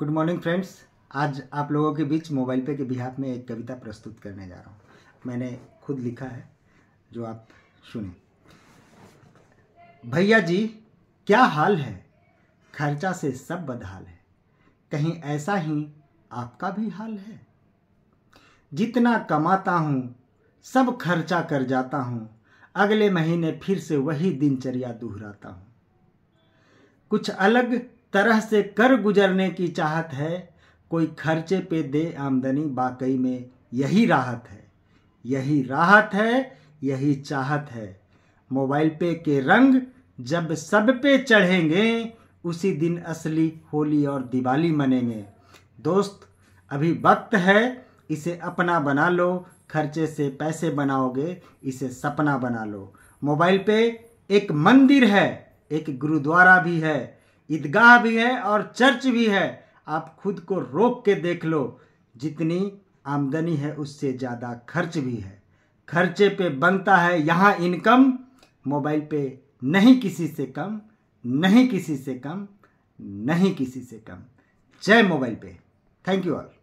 good morning friends आज आप लोगों के बीच मोबाइल पे के बिहार में एक कविता प्रस्तुत करने जा रहा हूँ मैंने खुद लिखा है जो आप सुने भैया जी क्या हाल है खर्चा से सब बदहाल है कहीं ऐसा ही आपका भी हाल है जितना कमाता हूँ सब खर्चा कर जाता हूँ अगले महीने फिर से वही दिनचर्या दोहराता हूँ कुछ अलग तरह से कर गुजरने की चाहत है कोई खर्चे पे दे आमदनी वाकई में यही राहत है यही राहत है यही चाहत है मोबाइल पे के रंग जब सब पे चढ़ेंगे उसी दिन असली होली और दिवाली मनेंगे दोस्त अभी वक्त है इसे अपना बना लो खर्चे से पैसे बनाओगे इसे सपना बना लो मोबाइल पे एक मंदिर है एक गुरुद्वारा भी है ईदगाह भी है और चर्च भी है आप खुद को रोक के देख लो जितनी आमदनी है उससे ज़्यादा खर्च भी है खर्चे पे बनता है यहाँ इनकम मोबाइल पे नहीं किसी से कम नहीं किसी से कम नहीं किसी से कम जय मोबाइल पे थैंक यू ऑल